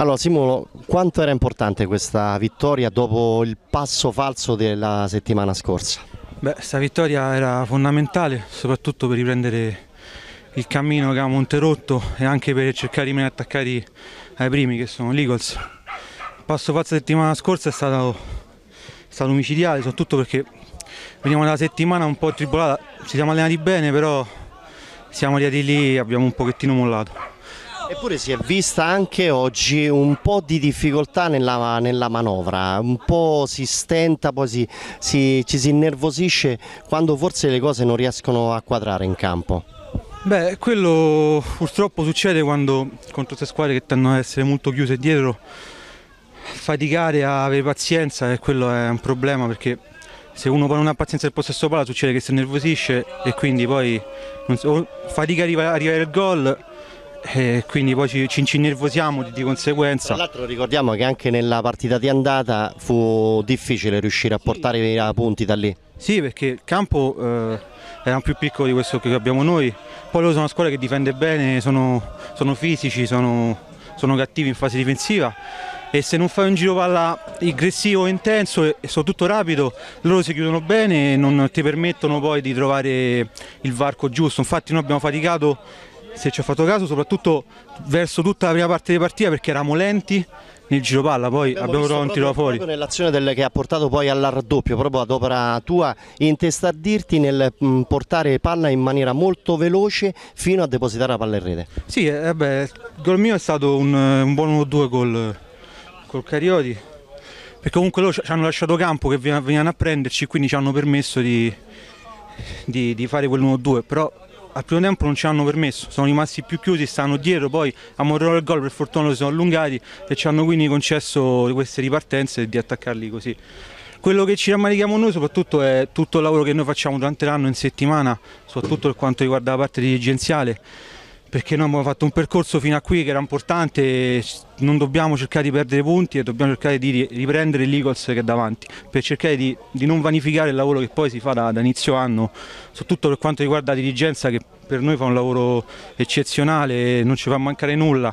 Allora Simolo, quanto era importante questa vittoria dopo il passo falso della settimana scorsa? Beh, questa vittoria era fondamentale, soprattutto per riprendere il cammino che avevamo interrotto e anche per cercare di rimanere attaccati ai primi che sono l'Eagles. Il passo falso della settimana scorsa è stato, è stato micidiale, soprattutto perché veniamo da una settimana un po' tribolata, ci siamo allenati bene, però siamo arrivati lì e abbiamo un pochettino mollato. Eppure si è vista anche oggi un po' di difficoltà nella, nella manovra, un po' si stenta, poi si, si, ci si innervosisce quando forse le cose non riescono a quadrare in campo. Beh, quello purtroppo succede quando contro queste squadre che tendono ad essere molto chiuse dietro, faticare a avere pazienza e eh, quello è un problema perché se uno poi non ha pazienza del possesso palla succede che si nervosisce e quindi poi so, fatica a arrivare al gol e eh, quindi poi ci, ci innervosiamo di, di conseguenza. Tra l'altro ricordiamo che anche nella partita di andata fu difficile riuscire a portare sì. i punti da lì. Sì, perché il campo eh, era più piccolo di questo che abbiamo noi, poi loro sono una squadra che difende bene, sono, sono fisici, sono, sono cattivi in fase difensiva e se non fai un giro palla aggressivo, intenso e soprattutto rapido, loro si chiudono bene e non ti permettono poi di trovare il varco giusto. Infatti noi abbiamo faticato se ci ha fatto caso, soprattutto verso tutta la prima parte di partita perché eravamo lenti nel giro palla, poi abbiamo, abbiamo provato un tiro fuori. Nell'azione che ha portato poi al raddoppio, proprio ad opera tua, intestardirti nel mh, mm, portare palla in maniera molto veloce fino a depositare la palla in rete. Sì, eh, il gol mio è stato un, eh, un buon 1-2 col, col Carioti, perché comunque loro ci hanno lasciato campo che venivano a prenderci, quindi ci hanno permesso di, di, di fare quell'1-2, però al primo tempo non ci hanno permesso, sono rimasti più chiusi, stanno dietro, poi a morire il gol per fortuna si sono allungati e ci hanno quindi concesso queste ripartenze e di attaccarli così. Quello che ci rammarichiamo noi soprattutto è tutto il lavoro che noi facciamo durante l'anno in settimana, soprattutto per quanto riguarda la parte dirigenziale perché noi abbiamo fatto un percorso fino a qui che era importante, non dobbiamo cercare di perdere punti e dobbiamo cercare di riprendere l'Eagles che è davanti, per cercare di, di non vanificare il lavoro che poi si fa da, da, inizio anno, soprattutto per quanto riguarda la dirigenza che per noi fa un lavoro eccezionale, non ci fa mancare nulla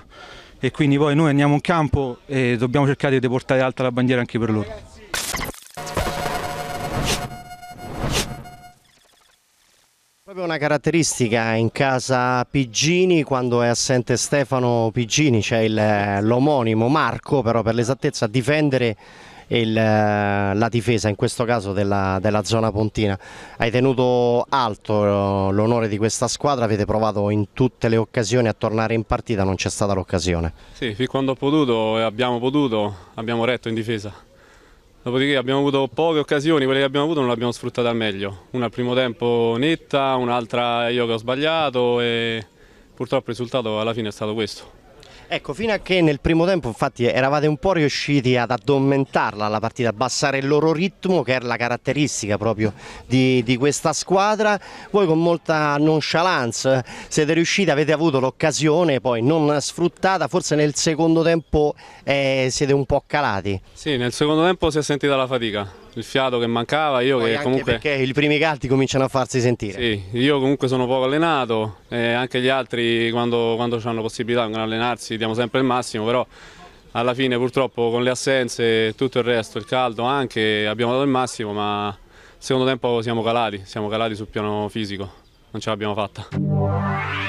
e quindi poi noi andiamo in campo e dobbiamo cercare di portare alta la bandiera anche per loro. proprio una caratteristica in casa Piggini, quando è assente Stefano Piggini, c'è cioè l'omonimo Marco, però per l'esattezza a difendere il, eh, la difesa, in questo caso della, della zona pontina. Hai tenuto alto eh, l'onore di questa squadra, avete provato in tutte le occasioni a tornare in partita, non c'è stata l'occasione. Sì, fin quando ho potuto e abbiamo potuto, abbiamo retto in difesa. Dopodiché abbiamo avuto poche occasioni, quelle che abbiamo avuto non le abbiamo sfruttate al meglio. Una al primo tempo netta, un'altra io che ho sbagliato e purtroppo il risultato alla fine è stato questo. Ecco, fino a che nel primo tempo infatti eravate un po' riusciti ad addormentarla la partita, abbassare il loro ritmo che era la caratteristica proprio di, di questa squadra, voi con molta nonchalance siete riusciti, avete avuto l'occasione poi non sfruttata, forse nel secondo tempo eh, siete un po' calati. Sì, nel secondo tempo si è sentita la fatica, il fiato che mancava. Io Poi che comunque... Perché i primi calti cominciano a farsi sentire. Sì, io comunque sono poco allenato, eh, anche gli altri quando, quando hanno possibilità di allenarsi diamo sempre il massimo, però alla fine purtroppo con le assenze e tutto il resto, il caldo anche, abbiamo dato il massimo, ma secondo tempo siamo calati, siamo calati sul piano fisico, non ce l'abbiamo fatta.